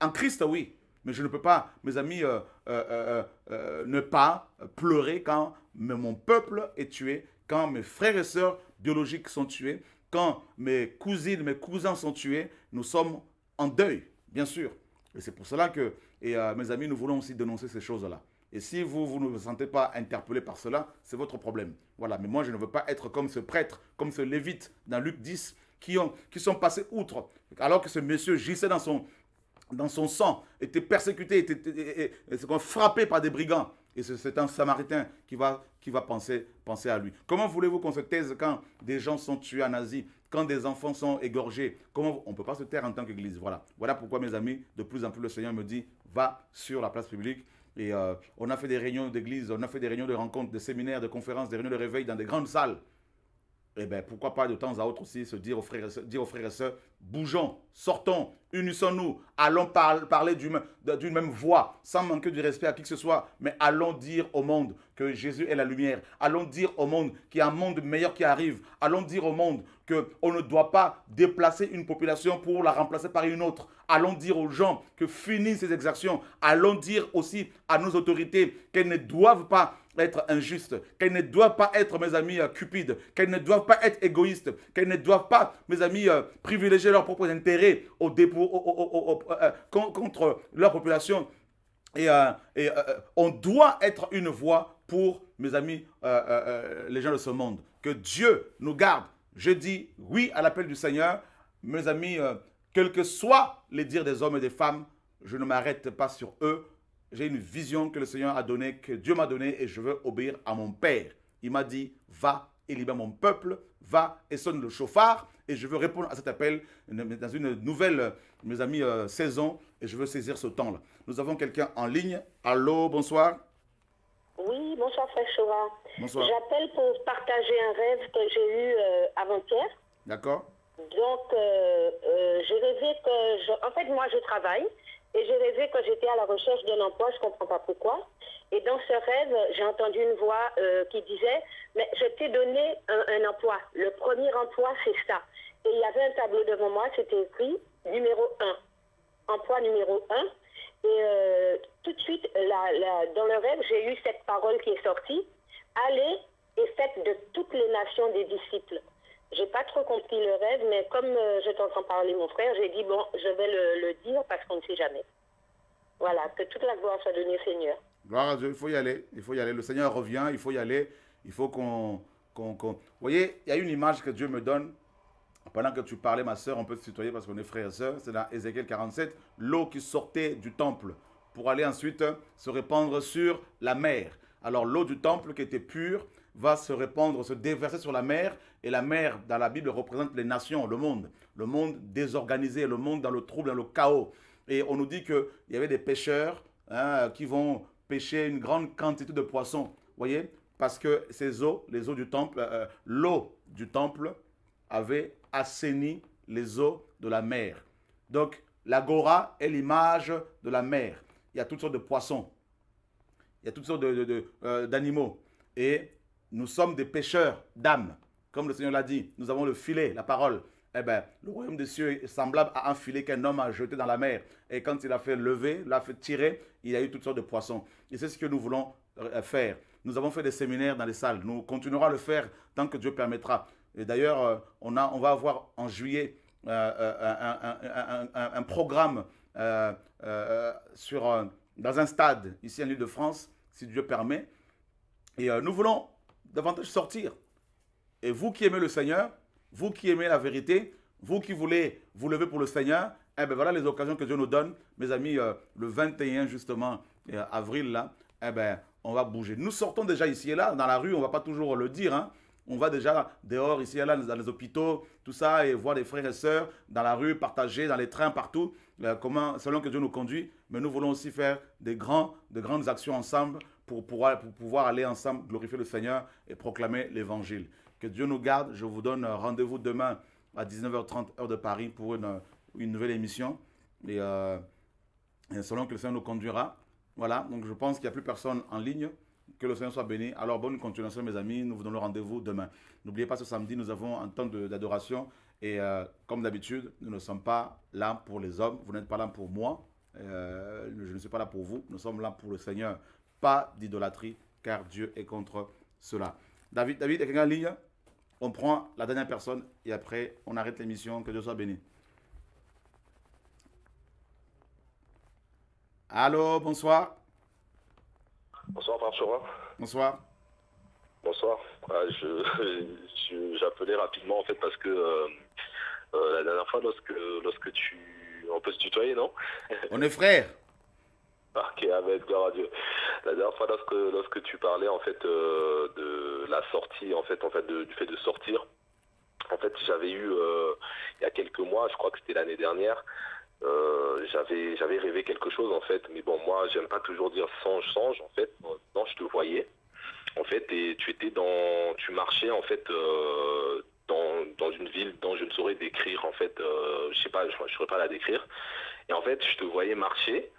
En Christ, oui, mais je ne peux pas, mes amis, euh, euh, euh, ne pas pleurer quand mon peuple est tué, quand mes frères et sœurs biologiques sont tués, quand mes cousines, mes cousins sont tués. Nous sommes en deuil, bien sûr. Et c'est pour cela que, et, mes amis, nous voulons aussi dénoncer ces choses-là. Et si vous, ne vous sentez pas interpellé par cela, c'est votre problème. Voilà, mais moi, je ne veux pas être comme ce prêtre, comme ce lévite dans Luc 10, qui, ont, qui sont passés outre, alors que ce monsieur gissait dans son, dans son sang, était persécuté, était, frappé par des brigands. Et c'est un samaritain qui va, penser, penser à lui. Comment voulez-vous qu'on se taise quand des gens sont tués en Asie, quand des enfants sont égorgés Comment On ne peut pas se taire en tant qu'Église. Voilà. pourquoi, mes amis, de plus en plus, le Seigneur me dit, va sur la place publique. Et euh, on a fait des réunions d'église, on a fait des réunions de rencontres, des séminaires, de conférences, des réunions de réveil dans des grandes salles eh bien, pourquoi pas de temps à autre aussi se dire aux frères et sœurs, dire aux frères et bougeons, sortons, unissons-nous, allons parler d'une même voix, sans manquer du respect à qui que ce soit, mais allons dire au monde que Jésus est la lumière. Allons dire au monde qu'il y a un monde meilleur qui arrive. Allons dire au monde qu'on ne doit pas déplacer une population pour la remplacer par une autre. Allons dire aux gens que finissent ces exactions. Allons dire aussi à nos autorités qu'elles ne doivent pas être injuste, qu'elles ne doivent pas être, mes amis, euh, cupides, qu'elles ne doivent pas être égoïste, qu'elles ne doivent pas, mes amis, euh, privilégier leurs propres intérêts au dépôt, euh, contre leur population. Et, on doit être une voix pour, mes amis, les gens de ce monde. Que Dieu nous garde. Je dis oui à l'appel du Seigneur. Mes amis, quels que soient les dires des hommes et des femmes, je ne m'arrête pas sur eux j'ai une vision que le Seigneur a donnée, que Dieu m'a donnée et je veux obéir à mon Père. Il m'a dit, va et libère mon peuple, va et sonne le chauffard. Et je veux répondre à cet appel dans une nouvelle, mes amis, euh, saison. Et je veux saisir ce temps-là. Nous avons quelqu'un en ligne. Allô, bonsoir. Oui, bonsoir, Frère Bonsoir. J'appelle pour partager un rêve que j'ai eu euh, avant-hier. D'accord. Donc, euh, euh, j'ai rêvé que. Je... En fait, moi, je travaille. Et j'ai rêvé quand j'étais à la recherche d'un emploi, je ne comprends pas pourquoi. Et dans ce rêve, j'ai entendu une voix euh, qui disait, mais je t'ai donné un, emploi. Le premier emploi, c'est ça. Et il y avait un tableau devant moi, c'était écrit numéro 1. Emploi numéro 1. Et euh, tout de suite, dans le rêve, j'ai eu cette parole qui est sortie. Allez et faites de toutes les nations des disciples. J'ai pas trop compris le rêve, mais comme euh, je t'entends parler, mon frère, j'ai dit, bon, je vais le, dire parce qu'on ne sait jamais. Voilà, que toute la gloire soit donnée au Seigneur. Gloire à Dieu, il faut y aller, il faut y aller. Le Seigneur revient, il faut y aller, il faut qu'on... Vous voyez, il y a une image que Dieu me donne pendant que tu parlais, ma soeur, on peut se tutoyer parce qu'on est frères et sœurs. C'est dans Ézéchiel 47, l'eau qui sortait du temple pour aller ensuite se répandre sur la mer. Alors l'eau du temple qui était pure, va se répandre, se déverser sur la mer. Et la mer, dans la Bible, représente les nations, le monde. Le monde désorganisé, le monde dans le trouble, dans le chaos. Et on nous dit qu'il y avait des pêcheurs hein, qui vont pêcher une grande quantité de poissons. Vous voyez Parce que ces eaux, les eaux du temple, euh, euh, l'eau du temple avait assaini les eaux de la mer. Donc, l'agora est l'image de la mer. Il y a toutes sortes de poissons. Il y a toutes sortes d'animaux. De, de, euh, Et nous sommes des pêcheurs d'âme. Comme le Seigneur l'a dit, nous avons le filet, la parole. Eh bien, le royaume des cieux est semblable à un filet qu'un homme a jeté dans la mer. Et quand il a fait lever, l'a fait tirer, il y a eu toutes sortes de poissons. Et c'est ce que nous voulons euh, faire. Nous avons fait des séminaires dans les salles. Nous continuerons à le faire tant que Dieu permettra. Et d'ailleurs, euh, on, a, on va avoir en juillet euh, un, programme sur, dans un stade, ici en ile de france si Dieu permet. Et nous voulons davantage sortir. Et vous qui aimez le Seigneur, vous qui aimez la vérité, vous qui voulez vous lever pour le Seigneur, eh bien voilà les occasions que Dieu nous donne. Mes amis, euh, le 21 justement, euh, avril, là, eh bien, on va bouger. Nous sortons déjà ici et là, dans la rue, on ne va pas toujours le dire. Hein. On va déjà dehors, ici et là, dans les hôpitaux, tout ça, et voir les frères et sœurs dans la rue, partager, dans les trains, partout, euh, comment, selon que Dieu nous conduit mais nous voulons aussi faire des grands, de grandes actions ensemble pour pouvoir, pour pouvoir aller ensemble glorifier le Seigneur et proclamer l'Évangile. Que Dieu nous garde. Je vous donne rendez-vous demain à 19h30 heure de Paris pour une, nouvelle émission. Euh, et, selon que le Seigneur nous conduira. Voilà, donc je pense qu'il n'y a plus personne en ligne. Que le Seigneur soit béni. Alors bonne continuation mes amis. Nous vous donnons rendez-vous demain. N'oubliez pas ce samedi, nous avons un temps d'adoration. Et euh, comme d'habitude, nous ne sommes pas là pour les hommes. Vous n'êtes pas là pour moi. Euh, je ne suis pas là pour vous, nous sommes là pour le Seigneur, pas d'idolâtrie, car Dieu est contre cela. David, David, est en ligne On prend la dernière personne et après, on arrête l'émission. Que Dieu soit béni. Allô, bonsoir. Bonsoir, François. Bonsoir. Bonsoir. Ah, j'appelais rapidement en fait parce que euh, euh, la dernière fois, lorsque, lorsque tu on peut se tutoyer, non On est frères. Ok, avec gloire à Dieu. La dernière fois, lorsque, lorsque tu parlais en fait euh, de la sortie, en fait, en fait, du fait de sortir, en fait, j'avais eu euh, il y a quelques mois, je crois que c'était l'année dernière, euh, j'avais j'avais rêvé quelque chose en fait. Mais bon, moi, j'aime pas toujours dire songe, songe. En fait, non, je te voyais. En fait, et tu étais dans, tu marchais en fait dans, une ville dont je ne saurais décrire, en fait, euh, je sais pas, je ne saurais pas la décrire. Et en fait, je te voyais marcher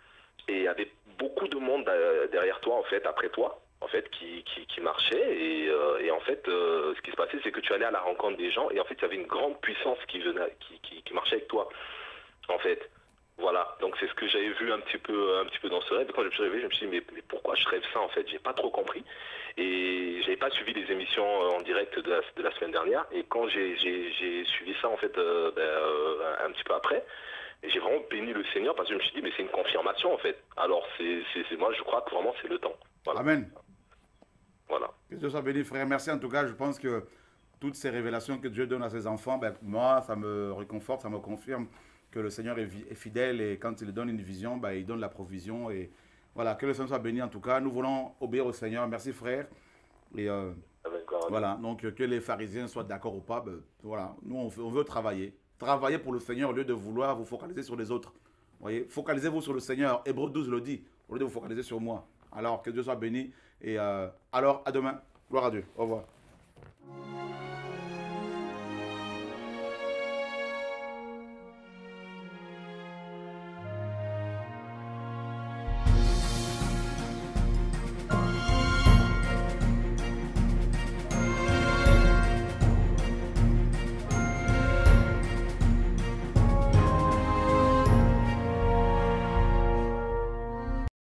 et il y avait beaucoup de monde euh, derrière toi, en fait, après toi, en fait, qui, marchait. Euh, et, en fait, ce qui se passait, c'est que tu allais à la rencontre des gens et en fait, il y avait une grande puissance qui, venait, qui, qui marchait avec toi, en fait. Voilà, donc c'est ce que j'avais vu un petit peu, un petit peu dans ce rêve. Quand je me suis réveillé, je me suis dit mais, pourquoi je rêve ça en fait J'ai pas trop compris et j'avais pas suivi les émissions euh, en direct de la, semaine dernière. Et quand j'ai suivi ça en fait euh, ben, euh, un petit peu après, j'ai vraiment béni le Seigneur parce que je me suis dit mais c'est une confirmation en fait. Alors c'est moi je crois que vraiment c'est le temps. Voilà. Amen. Voilà. Que Dieu soit béni frère. Merci en tout cas. Je pense que toutes ces révélations que Dieu donne à ses enfants, ben, moi ça me réconforte, ça me confirme que le Seigneur est, fidèle et quand il donne une vision, bah, il donne la provision. Et voilà, que le Seigneur soit béni en tout cas. Nous voulons obéir au Seigneur. Merci frère. Et euh, voilà, donc euh, que les pharisiens soient d'accord ou pas, bah, voilà, nous on veut, travailler. Travailler pour le Seigneur au lieu de vouloir vous focaliser sur les autres. voyez, focalisez-vous sur le Seigneur. Hébreu 12 le dit, au lieu de vous focaliser sur moi. Alors, que Dieu soit béni. Et euh, alors, à demain. Gloire à Dieu. Au revoir.